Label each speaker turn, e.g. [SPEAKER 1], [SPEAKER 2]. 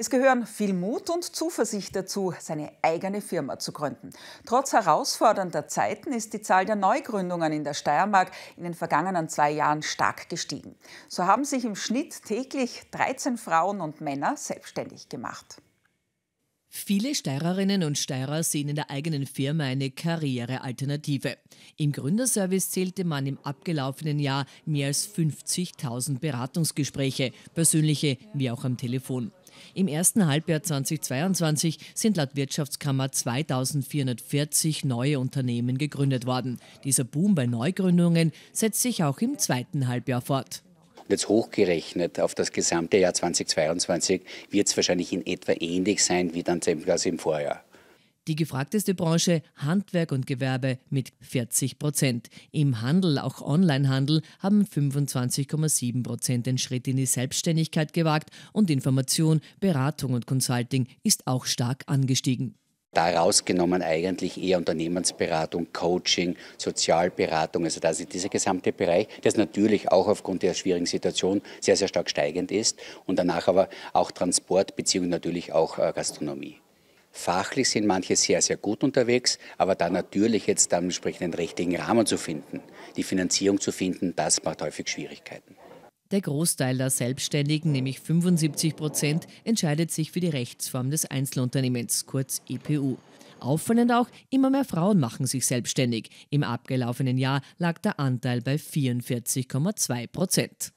[SPEAKER 1] Es gehören viel Mut und Zuversicht dazu, seine eigene Firma zu gründen. Trotz herausfordernder Zeiten ist die Zahl der Neugründungen in der Steiermark in den vergangenen zwei Jahren stark gestiegen. So haben sich im Schnitt täglich 13 Frauen und Männer selbstständig gemacht.
[SPEAKER 2] Viele Steirerinnen und Steirer sehen in der eigenen Firma eine Karrierealternative. Im Gründerservice zählte man im abgelaufenen Jahr mehr als 50.000 Beratungsgespräche, persönliche wie auch am Telefon. Im ersten Halbjahr 2022 sind laut Wirtschaftskammer 2440 neue Unternehmen gegründet worden. Dieser Boom bei Neugründungen setzt sich auch im zweiten Halbjahr fort.
[SPEAKER 3] Jetzt hochgerechnet auf das gesamte Jahr 2022 wird es wahrscheinlich in etwa ähnlich sein wie dann quasi im Vorjahr.
[SPEAKER 2] Die gefragteste Branche Handwerk und Gewerbe mit 40 Prozent. Im Handel, auch Onlinehandel, haben 25,7 Prozent den Schritt in die Selbstständigkeit gewagt und Information, Beratung und Consulting ist auch stark angestiegen
[SPEAKER 3] daraus genommen eigentlich eher Unternehmensberatung, Coaching, Sozialberatung, also das ist dieser gesamte Bereich, das natürlich auch aufgrund der schwierigen Situation sehr, sehr stark steigend ist und danach aber auch Transport bzw. natürlich auch äh, Gastronomie. Fachlich sind manche sehr, sehr gut unterwegs, aber da natürlich jetzt dann entsprechend den richtigen Rahmen zu finden, die Finanzierung zu finden, das macht häufig Schwierigkeiten.
[SPEAKER 2] Der Großteil der Selbstständigen, nämlich 75 Prozent, entscheidet sich für die Rechtsform des Einzelunternehmens, kurz EPU. Auffallend auch, immer mehr Frauen machen sich selbstständig. Im abgelaufenen Jahr lag der Anteil bei 44,2 Prozent.